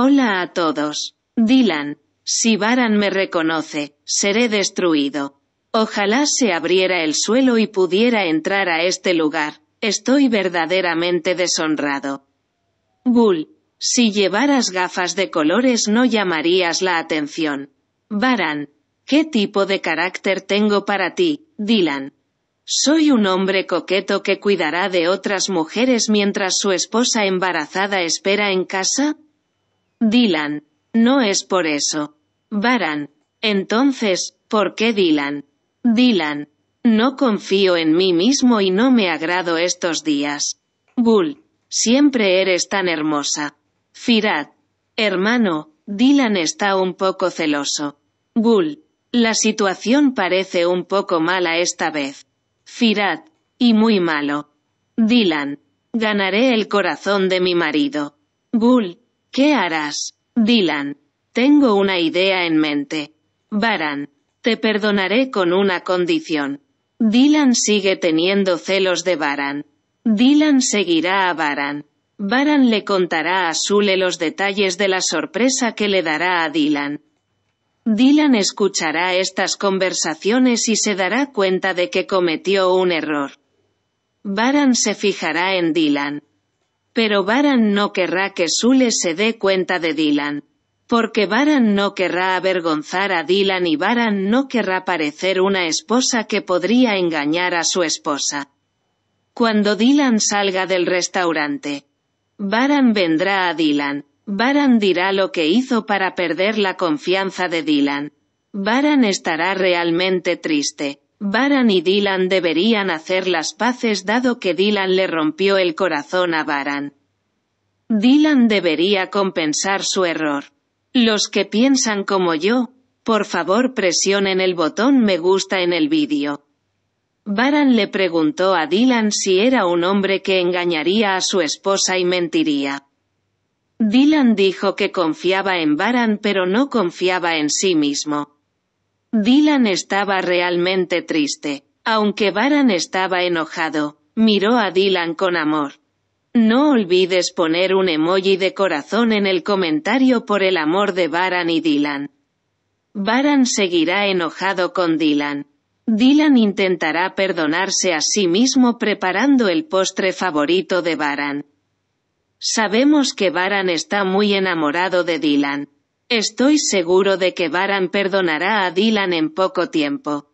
Hola a todos. Dylan. Si Baran me reconoce, seré destruido. Ojalá se abriera el suelo y pudiera entrar a este lugar. Estoy verdaderamente deshonrado. Bull. Si llevaras gafas de colores no llamarías la atención. Baran. ¿Qué tipo de carácter tengo para ti, Dylan? Soy un hombre coqueto que cuidará de otras mujeres mientras su esposa embarazada espera en casa? Dylan. No es por eso. Baran. Entonces, ¿por qué Dylan? Dylan. No confío en mí mismo y no me agrado estos días. Gul. Siempre eres tan hermosa. Firat. Hermano, Dylan está un poco celoso. Bull. La situación parece un poco mala esta vez. Firat. Y muy malo. Dylan. Ganaré el corazón de mi marido. Bull. ¿Qué harás? Dylan. Tengo una idea en mente. Baran. Te perdonaré con una condición. Dylan sigue teniendo celos de Baran. Dylan seguirá a Baran. Baran le contará a Sule los detalles de la sorpresa que le dará a Dylan. Dylan escuchará estas conversaciones y se dará cuenta de que cometió un error. Baran se fijará en Dylan. Pero Baran no querrá que Sule se dé cuenta de Dylan. Porque Baran no querrá avergonzar a Dylan y Baran no querrá parecer una esposa que podría engañar a su esposa. Cuando Dylan salga del restaurante, Baran vendrá a Dylan. Baran dirá lo que hizo para perder la confianza de Dylan. Baran estará realmente triste. Baran y Dylan deberían hacer las paces dado que Dylan le rompió el corazón a Baran. Dylan debería compensar su error. Los que piensan como yo, por favor presionen el botón me gusta en el vídeo. Baran le preguntó a Dylan si era un hombre que engañaría a su esposa y mentiría. Dylan dijo que confiaba en Baran pero no confiaba en sí mismo. Dylan estaba realmente triste, aunque Baran estaba enojado, miró a Dylan con amor. No olvides poner un emoji de corazón en el comentario por el amor de Baran y Dylan. Baran seguirá enojado con Dylan. Dylan intentará perdonarse a sí mismo preparando el postre favorito de Baran. Sabemos que Baran está muy enamorado de Dylan, Estoy seguro de que Baran perdonará a Dylan en poco tiempo.